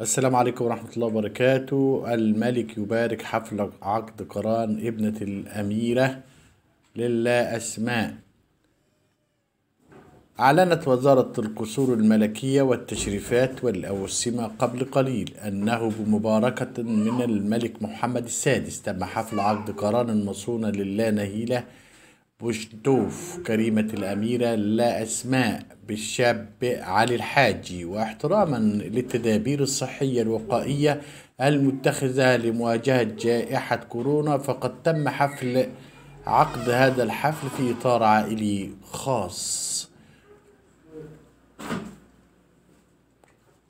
السلام عليكم ورحمة الله وبركاته الملك يبارك حفل عقد قران ابنة الأميرة لله أسماء أعلنت وزارة القصور الملكية والتشريفات والأوسمة قبل قليل أنه بمباركة من الملك محمد السادس تم حفل عقد قران مصونة لله نهيلة بشتوف كريمة الأميرة لا أسماء بالشاب علي الحاجي واحتراما للتدابير الصحية الوقائية المتخذة لمواجهة جائحة كورونا فقد تم حفل عقد هذا الحفل في إطار عائلي خاص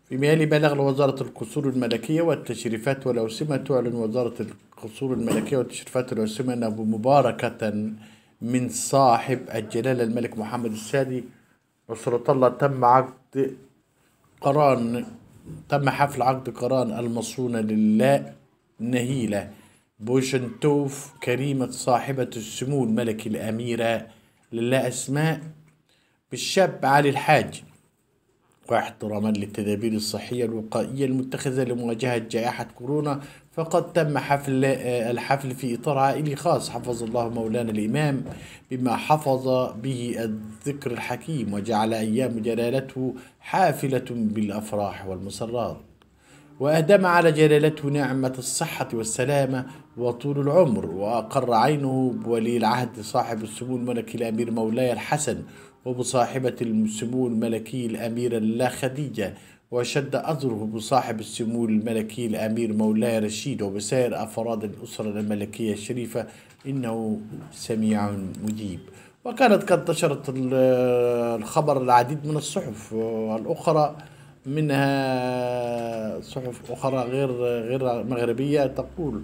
فيما يلي بلغ وزارة القصور الملكية والتشريفات والأوسمة تعلن وزارة القصور الملكية والتشريفات والأوسمة أنه مباركة من صاحب الجلالة الملك محمد السادي نصرة الله تم عقد قران تم حفل عقد قران المصونة لله نهيلة بوشنتوف كريمة صاحبة السمو الملك الأميرة لله أسماء بالشاب علي الحاج واحتراما للتدابير الصحية الوقائية المتخذة لمواجهة جائحة كورونا فقد تم حفل آه، الحفل في إطار عائلي خاص حفظ الله مولانا الإمام بما حفظ به الذكر الحكيم وجعل أيام جلالته حافلة بالأفراح والمسرات وأدام على جلالته نعمة الصحة والسلامة وطول العمر وأقر عينه بولي العهد صاحب السمو الملكي الأمير مولاي الحسن وبصاحبة السمو الملكي الأميرة الله خديجة وشد أزره بصاحب السمو الملكي الأمير مولاي رشيد وبسائر أفراد الأسرة الملكية الشريفة إنه سميع مجيب وكانت قد انتشرت الخبر العديد من الصحف الأخرى منها صحف أخرى غير غير مغربية تقول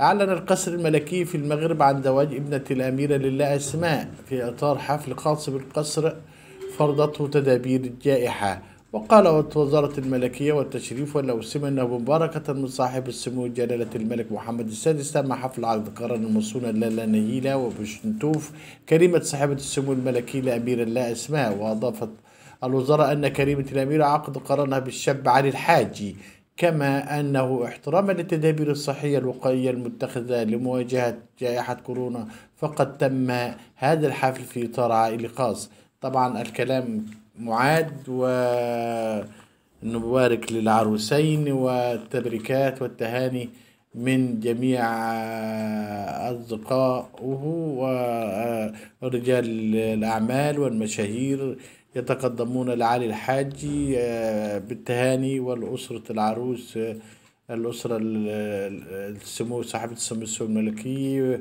أعلن القصر الملكي في المغرب عن زواج ابنة الأميرة لله أسماء في إطار حفل خاص بالقصر فرضته تدابير الجائحة وقالت وزارة الملكية والتشريف واللوسمة أنه مباركة من صاحب السمو جلالة الملك محمد السادس تم حفل عقد قرن المصونة لالا نيلا وبشنتوف كريمة صاحبة السمو الملكي لأمير لا أسماء وأضافت الوزارة أن كريمة الأميرة عقد قرنها بالشاب علي الحاجي كما أنه احتراما للتدابير الصحية الوقائية المتخذة لمواجهة جائحة كورونا فقد تم هذا الحفل في إطار عائلي خاص طبعا الكلام معاد و نبارك للعروسين والتبريكات والتهاني من جميع أصدقائه ورجال الأعمال والمشاهير يتقدمون لعلي الحاجي آه، بالتهاني والأسرة العروس آه، الأسرة السمو صاحبة السمو السمو الملكي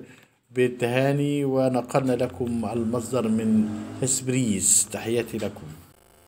بالتهاني ونقلنا لكم المصدر من إسبريس تحياتي لكم